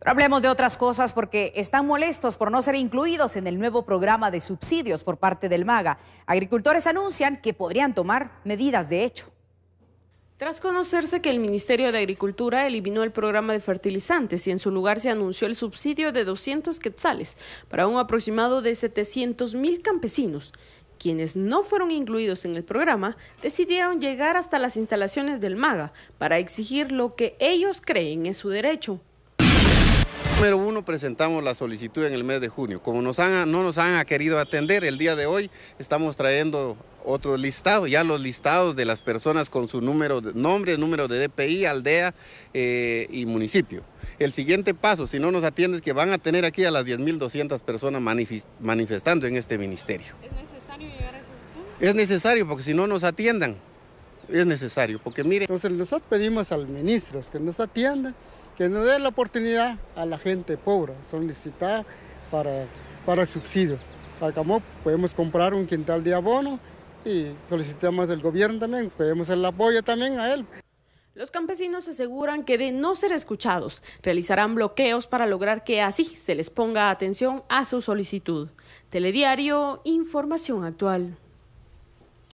Pero hablemos de otras cosas porque están molestos por no ser incluidos en el nuevo programa de subsidios por parte del MAGA. Agricultores anuncian que podrían tomar medidas de hecho. Tras conocerse que el Ministerio de Agricultura eliminó el programa de fertilizantes y en su lugar se anunció el subsidio de 200 quetzales para un aproximado de 700 mil campesinos, quienes no fueron incluidos en el programa decidieron llegar hasta las instalaciones del MAGA para exigir lo que ellos creen es su derecho, Número uno, presentamos la solicitud en el mes de junio. Como nos no nos han querido atender, el día de hoy estamos trayendo otro listado, ya los listados de las personas con su número, de nombre, número de DPI, aldea eh, y municipio. El siguiente paso, si no nos es que van a tener aquí a las 10.200 personas manifestando en este ministerio. ¿Es necesario llegar a esa Es necesario, porque si no nos atiendan, es necesario, porque mire... Entonces nosotros pedimos al ministro que nos atienda que nos dé la oportunidad a la gente pobre, solicitar para, el subsidio. Al podemos comprar un quintal de abono y solicitamos del gobierno también, pedimos el apoyo también a él. Los campesinos aseguran que de no ser escuchados, realizarán bloqueos para lograr que así se les ponga atención a su solicitud. Telediario, información actual.